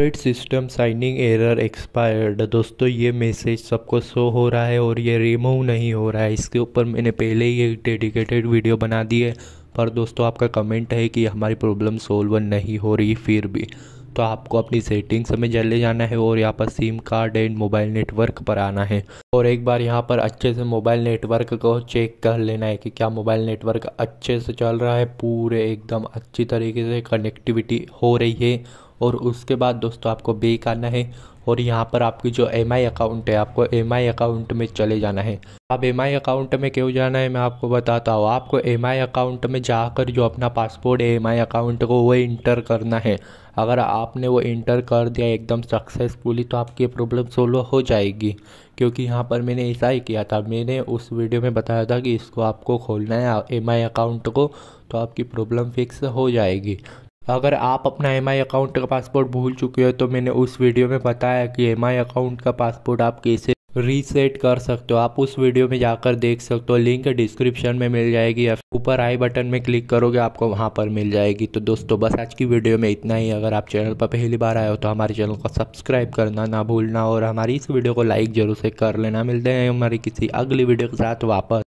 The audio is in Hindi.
operate system signing error expired दोस्तों ये मैसेज सबको शो हो रहा है और ये रिमूव नहीं हो रहा है इसके ऊपर मैंने पहले ही एक डेडिकेटेड वीडियो बना दी है पर दोस्तों आपका कमेंट है कि हमारी प्रॉब्लम सोल्व नहीं हो रही फिर भी तो आपको अपनी सेटिंग्स में चले जाना है और यहाँ पर SIM card and mobile network पर आना है और एक बार यहाँ पर अच्छे से मोबाइल नेटवर्क को चेक कर लेना है कि क्या मोबाइल नेटवर्क अच्छे से चल रहा है पूरे एकदम अच्छी तरीके से कनेक्टिविटी हो रही है और उसके बाद दोस्तों आपको बेक आना है और यहाँ पर आपकी जो एम आई अकाउंट है आपको एम आई अकाउंट में चले जाना है अब एम आई अकाउंट में क्यों जाना है मैं आपको बताता हूँ आपको एम आई अकाउंट में जाकर जो अपना पासपोर्ट है एम आई अकाउंट को वो इंटर करना है अगर आपने वो इंटर कर दिया एकदम सक्सेसफुली तो आपकी प्रॉब्लम सोल्व हो जाएगी क्योंकि यहाँ पर मैंने ऐसा ही किया था मैंने उस वीडियो में बताया था कि इसको आपको खोलना है एम आई अकाउंट को तो आपकी प्रॉब्लम फिक्स हो जाएगी अगर आप अपना एम अकाउंट का पासपोर्ट भूल चुके हो तो मैंने उस वीडियो में बताया कि एम अकाउंट का पासपोर्ट आप कैसे रीसेट कर सकते हो आप उस वीडियो में जाकर देख सकते हो लिंक डिस्क्रिप्शन में मिल जाएगी या ऊपर आई बटन में क्लिक करोगे आपको वहाँ पर मिल जाएगी तो दोस्तों बस आज की वीडियो में इतना ही अगर आप चैनल पर पहली बार आए हो तो हमारे चैनल को सब्सक्राइब करना ना भूलना और हमारी इस वीडियो को लाइक जरूर से कर लेना मिलते हैं हमारी किसी अगली वीडियो के साथ वापस